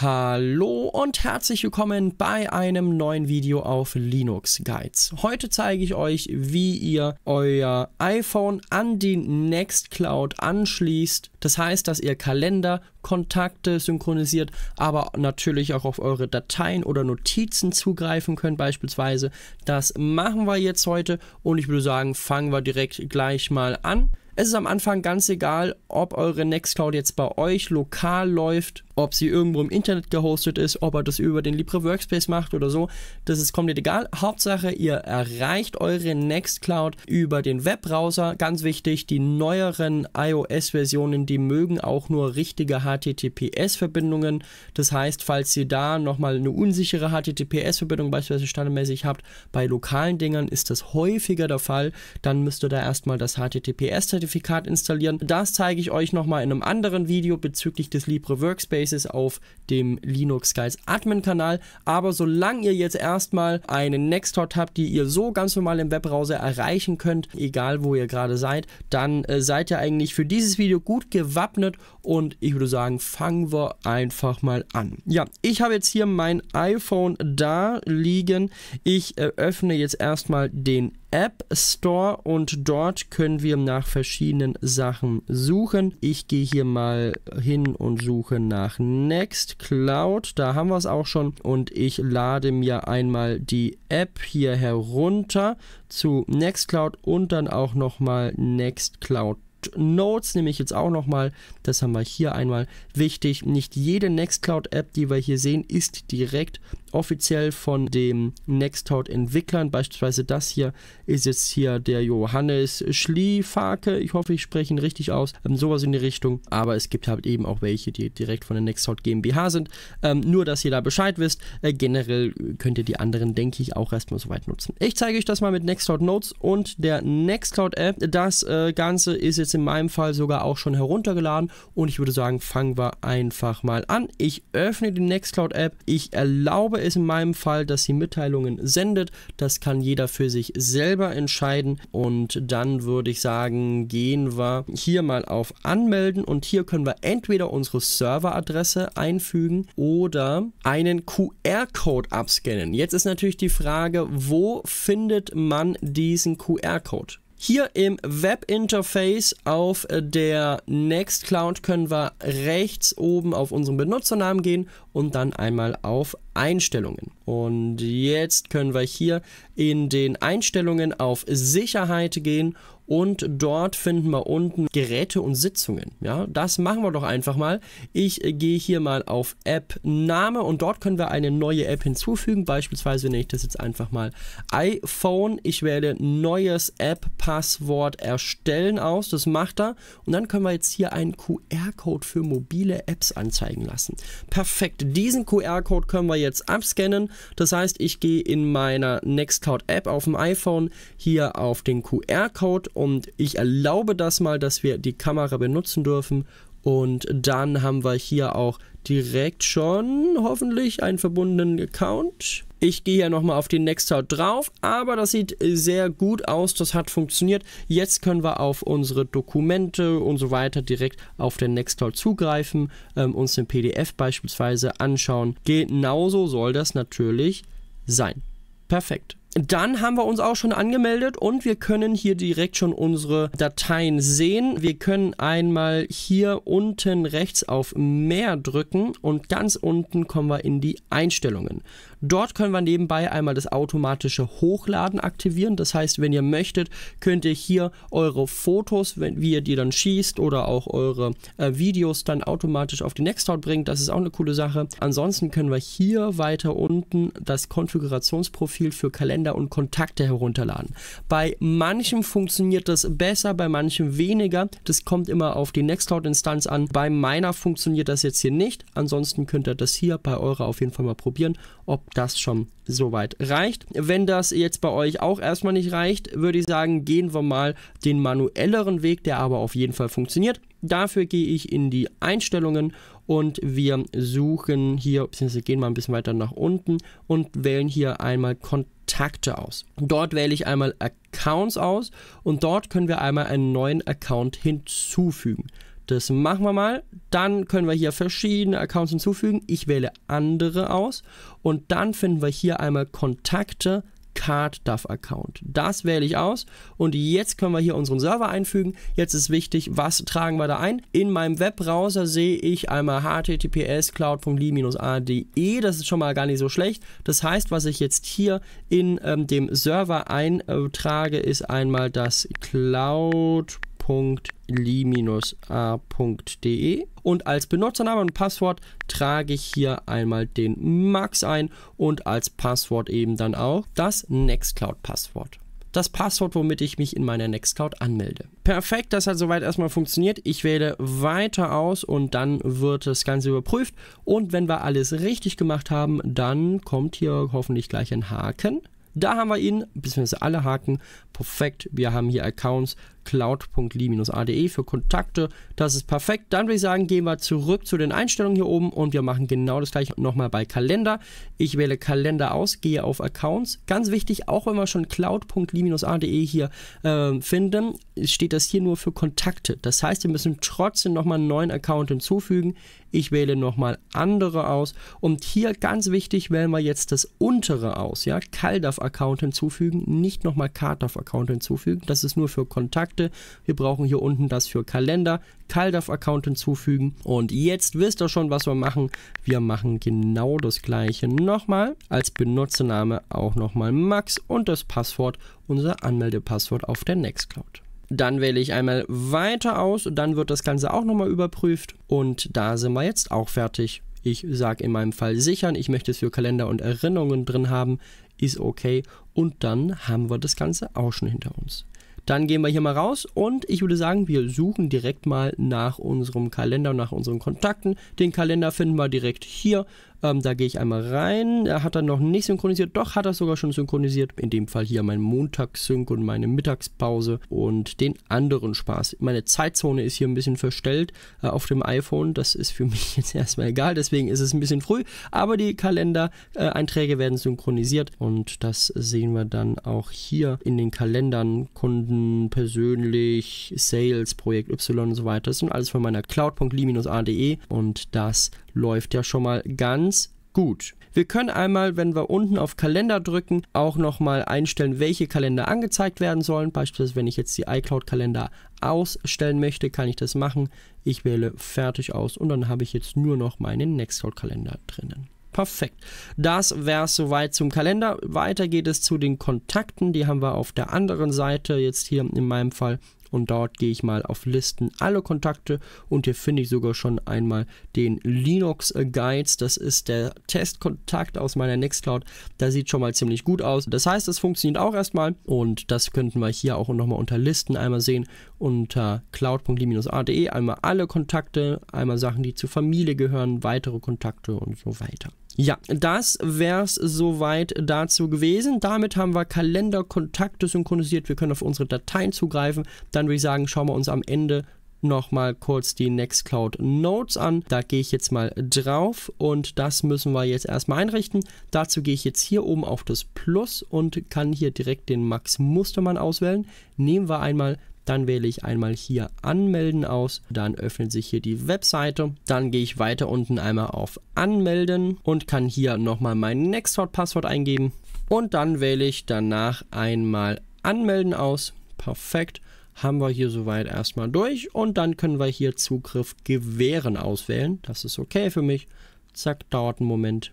Hallo und herzlich willkommen bei einem neuen Video auf Linux Guides. Heute zeige ich euch, wie ihr euer iPhone an die Nextcloud anschließt. Das heißt, dass ihr Kalender, Kontakte synchronisiert, aber natürlich auch auf eure Dateien oder Notizen zugreifen könnt beispielsweise. Das machen wir jetzt heute und ich würde sagen, fangen wir direkt gleich mal an. Es ist am Anfang ganz egal, ob eure Nextcloud jetzt bei euch lokal läuft, ob sie irgendwo im Internet gehostet ist, ob ihr das über den Libre Workspace macht oder so. Das ist komplett egal. Hauptsache, ihr erreicht eure Nextcloud über den Webbrowser. Ganz wichtig, die neueren iOS-Versionen, die mögen auch nur richtige HTTPS-Verbindungen. Das heißt, falls ihr da nochmal eine unsichere HTTPS-Verbindung beispielsweise standardmäßig habt, bei lokalen Dingern ist das häufiger der Fall. Dann müsst ihr da erstmal das HTTPS-Zertifikat Zertifikat installieren. Das zeige ich euch nochmal in einem anderen Video bezüglich des Libre Workspaces auf dem Linux Guides Admin Kanal. Aber solange ihr jetzt erstmal eine Nexthot habt, die ihr so ganz normal im Webbrowser erreichen könnt, egal wo ihr gerade seid, dann äh, seid ihr eigentlich für dieses Video gut gewappnet und ich würde sagen, fangen wir einfach mal an. Ja, ich habe jetzt hier mein iPhone da liegen. Ich öffne jetzt erstmal den App Store und dort können wir nach verschiedenen Sachen suchen. Ich gehe hier mal hin und suche nach Nextcloud. Da haben wir es auch schon und ich lade mir einmal die App hier herunter zu Nextcloud und dann auch nochmal Nextcloud Notes nehme ich jetzt auch nochmal. Das haben wir hier einmal. Wichtig, nicht jede Nextcloud-App, die wir hier sehen, ist direkt offiziell von dem Nextcloud-Entwicklern. Beispielsweise das hier ist jetzt hier der Johannes Schliefake. Ich hoffe, ich spreche ihn richtig aus. Ähm, sowas in die Richtung. Aber es gibt halt eben auch welche, die direkt von der Nextcloud GmbH sind. Ähm, nur, dass ihr da Bescheid wisst. Äh, generell könnt ihr die anderen, denke ich, auch erstmal soweit nutzen. Ich zeige euch das mal mit Nextcloud Notes und der Nextcloud-App. Das äh, Ganze ist jetzt jetzt in meinem Fall sogar auch schon heruntergeladen und ich würde sagen, fangen wir einfach mal an. Ich öffne die Nextcloud App. Ich erlaube es in meinem Fall, dass sie Mitteilungen sendet. Das kann jeder für sich selber entscheiden und dann würde ich sagen, gehen wir hier mal auf Anmelden und hier können wir entweder unsere Serveradresse einfügen oder einen QR-Code abscannen. Jetzt ist natürlich die Frage, wo findet man diesen QR-Code? Hier im Webinterface auf äh, der Nextcloud können wir rechts oben auf unseren Benutzernamen gehen und dann einmal auf Einstellungen. Und jetzt können wir hier in den Einstellungen auf Sicherheit gehen und dort finden wir unten Geräte und Sitzungen. Ja, das machen wir doch einfach mal. Ich äh, gehe hier mal auf App Name und dort können wir eine neue App hinzufügen. Beispielsweise nenne ich das jetzt einfach mal iPhone. Ich wähle neues App Passwort erstellen aus. Das macht er. Und dann können wir jetzt hier einen QR-Code für mobile Apps anzeigen lassen. Perfekt. Diesen QR-Code können wir jetzt abscannen. Das heißt, ich gehe in meiner Next Discount-App auf dem iPhone hier auf den QR-Code und ich erlaube das mal, dass wir die Kamera benutzen dürfen. Und dann haben wir hier auch direkt schon hoffentlich einen verbundenen Account. Ich gehe hier nochmal auf den Nextcloud drauf, aber das sieht sehr gut aus, das hat funktioniert. Jetzt können wir auf unsere Dokumente und so weiter direkt auf den Nextcloud zugreifen, ähm, uns den PDF beispielsweise anschauen. Genauso soll das natürlich sein. Perfekt. Dann haben wir uns auch schon angemeldet und wir können hier direkt schon unsere Dateien sehen. Wir können einmal hier unten rechts auf Mehr drücken und ganz unten kommen wir in die Einstellungen. Dort können wir nebenbei einmal das automatische Hochladen aktivieren. Das heißt, wenn ihr möchtet, könnt ihr hier eure Fotos, wenn, wie ihr die dann schießt oder auch eure äh, Videos dann automatisch auf die Nextcloud bringen. Das ist auch eine coole Sache. Ansonsten können wir hier weiter unten das Konfigurationsprofil für Kalender und Kontakte herunterladen. Bei manchem funktioniert das besser, bei manchem weniger. Das kommt immer auf die Nextcloud-Instanz an. Bei meiner funktioniert das jetzt hier nicht. Ansonsten könnt ihr das hier bei eurer auf jeden Fall mal probieren, ob das schon soweit reicht. Wenn das jetzt bei euch auch erstmal nicht reicht, würde ich sagen, gehen wir mal den manuelleren Weg, der aber auf jeden Fall funktioniert. Dafür gehe ich in die Einstellungen und wir suchen hier, beziehungsweise gehen mal ein bisschen weiter nach unten und wählen hier einmal Kontakte aus. Dort wähle ich einmal Accounts aus und dort können wir einmal einen neuen Account hinzufügen. Das machen wir mal. Dann können wir hier verschiedene Accounts hinzufügen. Ich wähle andere aus. Und dann finden wir hier einmal Kontakte, Card Account. Das wähle ich aus und jetzt können wir hier unseren Server einfügen. Jetzt ist wichtig, was tragen wir da ein? In meinem Webbrowser sehe ich einmal https cloud.li-ade. Das ist schon mal gar nicht so schlecht. Das heißt, was ich jetzt hier in ähm, dem Server eintrage, ist einmal das Cloud www.li-a.de und als Benutzername und Passwort trage ich hier einmal den Max ein und als Passwort eben dann auch das Nextcloud-Passwort das Passwort, womit ich mich in meiner Nextcloud anmelde. Perfekt, das hat soweit erstmal funktioniert. Ich wähle weiter aus und dann wird das Ganze überprüft. Und wenn wir alles richtig gemacht haben, dann kommt hier hoffentlich gleich ein Haken. Da haben wir ihn, beziehungsweise alle Haken. Perfekt, wir haben hier Accounts cloud.li-ade für Kontakte. Das ist perfekt. Dann würde ich sagen, gehen wir zurück zu den Einstellungen hier oben und wir machen genau das gleiche nochmal bei Kalender. Ich wähle Kalender aus, gehe auf Accounts. Ganz wichtig, auch wenn wir schon cloud.li-ade hier äh, finden, steht das hier nur für Kontakte. Das heißt, wir müssen trotzdem nochmal einen neuen Account hinzufügen. Ich wähle nochmal andere aus. Und hier ganz wichtig, wählen wir jetzt das untere aus. Ja, CalDAV-Account hinzufügen, nicht nochmal CarDAV-Account hinzufügen. Das ist nur für Kontakte. Wir brauchen hier unten das für Kalender. CalDAV-Account hinzufügen. Und jetzt wisst ihr schon, was wir machen. Wir machen genau das gleiche nochmal. Als Benutzername auch nochmal Max und das Passwort, unser Anmeldepasswort auf der Nextcloud. Dann wähle ich einmal weiter aus und dann wird das Ganze auch nochmal überprüft. Und da sind wir jetzt auch fertig. Ich sage in meinem Fall sichern, ich möchte es für Kalender und Erinnerungen drin haben, ist okay. Und dann haben wir das Ganze auch schon hinter uns. Dann gehen wir hier mal raus und ich würde sagen, wir suchen direkt mal nach unserem Kalender, nach unseren Kontakten. Den Kalender finden wir direkt hier. Ähm, da gehe ich einmal rein. Er hat dann noch nicht synchronisiert. Doch, hat er sogar schon synchronisiert. In dem Fall hier mein Montagssync und meine Mittagspause und den anderen Spaß. Meine Zeitzone ist hier ein bisschen verstellt äh, auf dem iPhone. Das ist für mich jetzt erstmal egal. Deswegen ist es ein bisschen früh. Aber die Kalendereinträge werden synchronisiert und das sehen wir dann auch hier in den Kalendern. Kunden, persönlich, Sales, Projekt Y und so weiter. Das sind alles von meiner cloud.li-a.de und das läuft ja schon mal ganz gut. Wir können einmal, wenn wir unten auf Kalender drücken, auch nochmal einstellen, welche Kalender angezeigt werden sollen. Beispielsweise, wenn ich jetzt die iCloud-Kalender ausstellen möchte, kann ich das machen. Ich wähle fertig aus und dann habe ich jetzt nur noch meinen Nextcloud-Kalender drinnen. Perfekt. Das wäre es soweit zum Kalender. Weiter geht es zu den Kontakten. Die haben wir auf der anderen Seite jetzt hier in meinem Fall und dort gehe ich mal auf Listen alle Kontakte und hier finde ich sogar schon einmal den Linux Guides. Das ist der Testkontakt aus meiner Nextcloud. Da sieht schon mal ziemlich gut aus. Das heißt, es funktioniert auch erstmal und das könnten wir hier auch nochmal unter Listen einmal sehen. Unter cloud.li-ade einmal alle Kontakte, einmal Sachen, die zur Familie gehören, weitere Kontakte und so weiter. Ja, das wäre es soweit dazu gewesen. Damit haben wir Kalenderkontakte synchronisiert. Wir können auf unsere Dateien zugreifen. Dann würde ich sagen, schauen wir uns am Ende nochmal kurz die Nextcloud Notes an. Da gehe ich jetzt mal drauf und das müssen wir jetzt erstmal einrichten. Dazu gehe ich jetzt hier oben auf das Plus und kann hier direkt den Max Mustermann auswählen. Nehmen wir einmal dann wähle ich einmal hier Anmelden aus. Dann öffnet sich hier die Webseite. Dann gehe ich weiter unten einmal auf Anmelden und kann hier nochmal mein Nextcloud-Passwort eingeben. Und dann wähle ich danach einmal Anmelden aus. Perfekt haben wir hier soweit erstmal durch und dann können wir hier Zugriff gewähren auswählen. Das ist okay für mich. Zack, dauert einen Moment.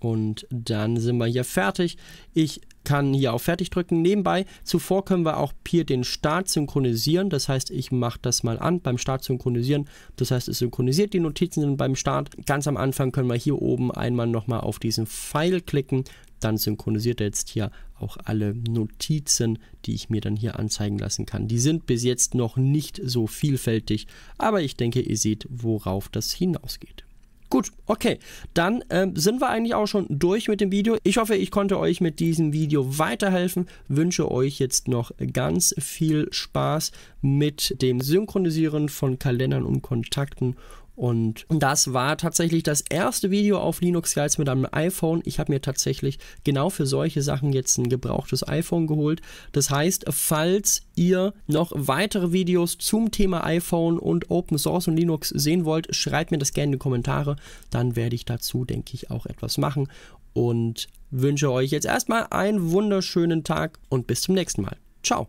Und dann sind wir hier fertig. Ich kann hier auf Fertig drücken. Nebenbei, zuvor können wir auch hier den Start synchronisieren. Das heißt, ich mache das mal an beim Start synchronisieren. Das heißt, es synchronisiert die Notizen beim Start. Ganz am Anfang können wir hier oben einmal nochmal auf diesen Pfeil klicken. Dann synchronisiert er jetzt hier auch alle Notizen, die ich mir dann hier anzeigen lassen kann. Die sind bis jetzt noch nicht so vielfältig, aber ich denke, ihr seht, worauf das hinausgeht. Gut, okay. Dann ähm, sind wir eigentlich auch schon durch mit dem Video. Ich hoffe, ich konnte euch mit diesem Video weiterhelfen. Wünsche euch jetzt noch ganz viel Spaß mit dem Synchronisieren von Kalendern und Kontakten und das war tatsächlich das erste Video auf Linux Guides mit einem iPhone. Ich habe mir tatsächlich genau für solche Sachen jetzt ein gebrauchtes iPhone geholt. Das heißt, falls ihr noch weitere Videos zum Thema iPhone und Open Source und Linux sehen wollt, schreibt mir das gerne in die Kommentare. Dann werde ich dazu, denke ich, auch etwas machen. Und wünsche euch jetzt erstmal einen wunderschönen Tag und bis zum nächsten Mal. Ciao.